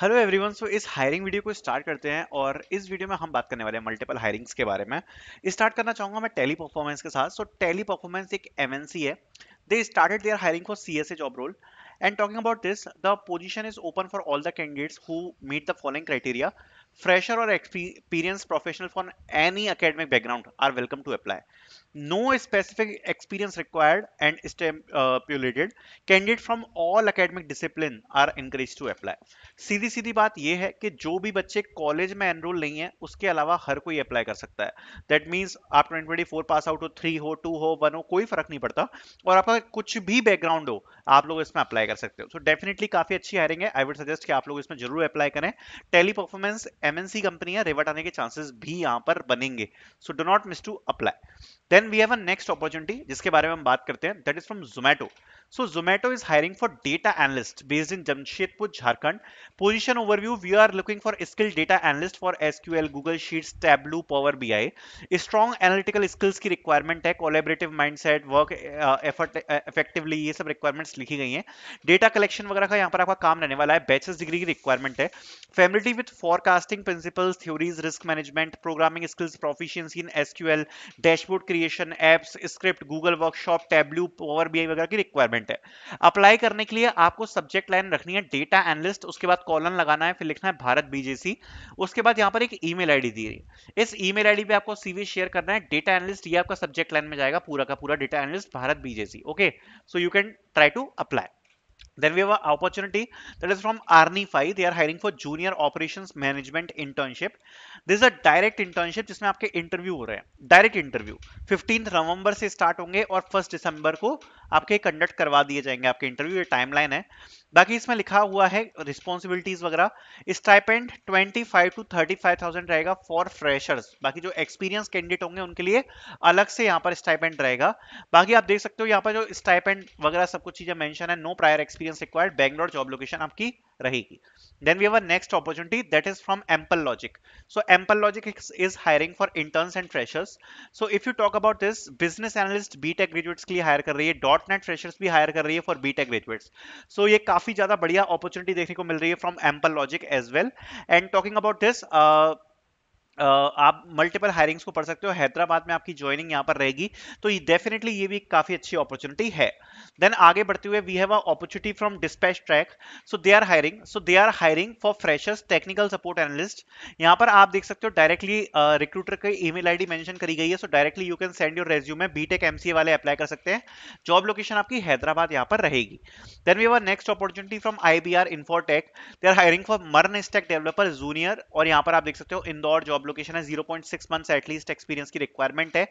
Hello everyone so इस hiring video को start करते हैं और इस वीडियो में हम बात करने वाले हैं मल्टीपल हायरिंग्स के बारे में स्टार्ट करना चाहूँगा मैं टेली परफॉर्मेंस के साथ सो टेली परफॉर्मेंस एक एमएनसी है they started their hiring for CSA job role and talking about this the position is open for all the candidates who meet the following criteria fresher or experienced professional from any academic background are welcome to apply no specific experience required and stipulated candidate from all academic discipline are encouraged to apply सीधी सीधी बात यह है कि जो भी बच्चे college में एनरोल नहीं है उसके अलावा हर कोई अप्लाई कर सकता है दैट मीन्स आप 2024 पास आउट हो थ्री हो टू हो वन हो कोई फर्क नहीं पड़ता और आपका कुछ भी बैकग्राउंड हो आप लोग इसमें अप्लाई कर सकते हो सो so डेफिनेटली काफी अच्छी हायरिंग है आई वुड सजेस्ट कि आप लोग इसमें जरूर अप्लाई करें टेली परफॉर्मेंस एमएनसी कंपनियां रेवट आने के चांसेस भी यहां पर बनेंगे so do not miss to apply then we have a next opportunity जिसके बारे में हम बात करते हैं that is from Zomato So Zomato is hiring for data analyst based in Jamshedpur, Jharkhand. Position overview, we are looking for skilled data analyst for SQL, Google Sheets, Tableau, Power BI. A strong analytical skills ki requirement hai collaborative mindset, work uh, effort uh, effectively ye sab requirements likhi gayi हैं. Data collection वगैरह ka yahan par aapka kaam rehne wala hai Bachelor's degree ki requirement hai Familiarity with forecasting principles, theories, risk management, programming skills, proficiency in SQL, dashboard creation, apps, script, Google Workshop, Tableau, Power BI वगैरह ki requirement requirement है apply करने के लिए आपको subject line रखनी है data analyst उसके बाद कॉलन लगाना है फिर लिखना है भारत बीजेसी उसके बाद यहाँ पर एक ई मेल दी रही है इस ई मेल पे आपको सीवी शेयर करना है डेटा एनलिस्ट ये आपका सब्जेक्ट लाइन में जाएगा पूरा का पूरा data analyst Bharat BJC okay so you can try to apply Then we have an opportunity that is from Arni 5. They are hiring for junior operations management internship. This is a direct internship जिसमें आपके interview हो रहे हैं direct interview 15 नवंबर से start होंगे और 1 दिसंबर को आपके कंडक्ट करवा दिए जाएंगे आपके इंटरव्यू ये टाइमलाइन है बाकी इसमें लिखा हुआ है रिस्पॉन्सिबिलिटीज वगैरह स्टाइपेंड 25 टू 35,000 रहेगा फॉर फ्रेशर्स बाकी जो एक्सपीरियंस कैंडिडेट होंगे उनके लिए अलग से यहाँ पर स्टाइपेंड रहेगा बाकी आप देख सकते हो यहाँ पर जो स्टाइपेंड वगैरह सब कुछ चीजें मेंशन है no prior experience experience required Bangalore job location आपकी रहेगी then we have next opportunity that is from Ample Logic so Ample Logic is hiring for interns and freshers so if you talk about this business analyst BTech graduates के लिए hire कर रही है dot net freshers भी hire कर रही है for BTech graduates सो ये काफी ज्यादा बढ़िया अपॉर्चुनिटी देखने को मिल रही है from Ample Logic as well and talking about this आप मल्टीपल हायरिंग्स को पढ़ सकते हो हैदराबाद में आपकी ज्वाइनिंग यहाँ पर रहेगी तो डेफिनेटली ये भी काफी अच्छी अपॉर्चुनिटी है देन आगे बढ़ते हुए we have a opportunity from Dispatch Track so they are hiring so they are hiring for freshers technical support analyst यहाँ पर आप देख सकते हो डायरेक्टली रिक्रूटर की ई मेल आई करी गई है so directly you can send your resume BTech MCA वाले अप्लाई कर सकते हैं जॉब लोकेशन आपकी हैदराबाद यहाँ पर रहेगी then we have next opportunity from I B R Infotech they are hiring for MERN stack developer junior और यहाँ पर आप देख सकते हो इंदौर जॉब है zero point six month at least experience की रिक्वायरमेंट है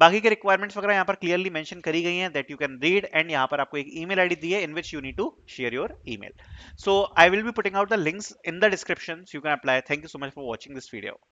बाकी के रिक्वायरमेंट्स वगैरह यहाँ पर क्लियरली मैंशन करी गई है that you can read and यहाँ पर आपको एक ईमेल आईडी दी है in which you need to share your email so I will be putting out the links in the description you can can thank you so much for watching this video